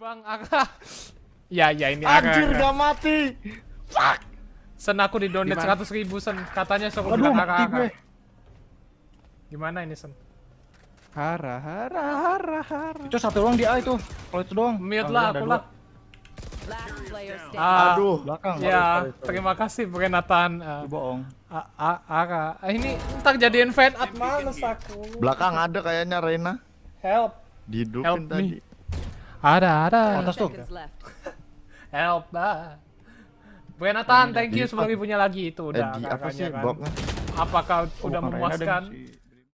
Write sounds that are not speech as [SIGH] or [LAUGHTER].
Bang Aka. Ya ya ini Aka. Anjir gak mati. Fuck. Sen aku di donate seratus ribu sen katanya sok bilang Aka Gimana ini sen? Hara hara hara hara. Itu satu doang A itu. Kalau itu doang. Mute lah aku lah. Ah, Aduh, belakang. Ya, terima kasih Bro Nathan. Uh, ah. bohong. Ara, eh, ini entar jadiin fan at males aku. Belakang ada kayaknya Reina. Help. Dihidupin Help tadi. Me. Ada, ada. Atas tuh. [LAUGHS] Help, ah. nathan. thank you sebelum punya lagi itu eh, udah. apa sih kan. kan? Apakah sudah udah memuaskan?